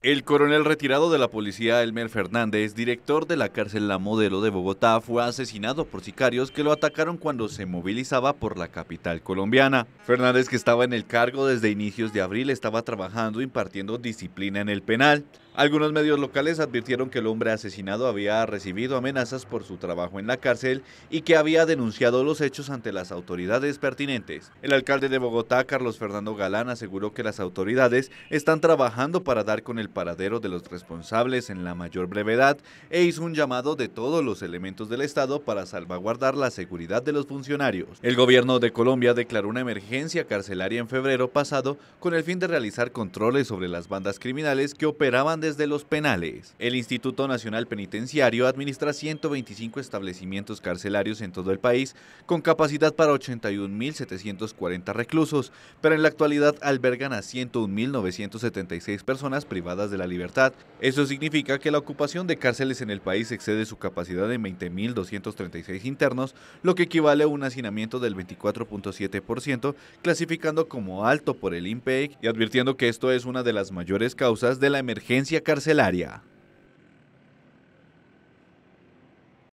El coronel retirado de la policía Elmer Fernández, director de la cárcel La Modelo de Bogotá, fue asesinado por sicarios que lo atacaron cuando se movilizaba por la capital colombiana. Fernández, que estaba en el cargo desde inicios de abril, estaba trabajando impartiendo disciplina en el penal. Algunos medios locales advirtieron que el hombre asesinado había recibido amenazas por su trabajo en la cárcel y que había denunciado los hechos ante las autoridades pertinentes. El alcalde de Bogotá, Carlos Fernando Galán, aseguró que las autoridades están trabajando para dar con el paradero de los responsables en la mayor brevedad e hizo un llamado de todos los elementos del Estado para salvaguardar la seguridad de los funcionarios. El gobierno de Colombia declaró una emergencia carcelaria en febrero pasado con el fin de realizar controles sobre las bandas criminales que operaban de desde los penales. El Instituto Nacional Penitenciario administra 125 establecimientos carcelarios en todo el país, con capacidad para 81.740 reclusos, pero en la actualidad albergan a 101.976 personas privadas de la libertad. Eso significa que la ocupación de cárceles en el país excede su capacidad en 20.236 internos, lo que equivale a un hacinamiento del 24.7%, clasificando como alto por el INPEC y advirtiendo que esto es una de las mayores causas de la emergencia carcelaria.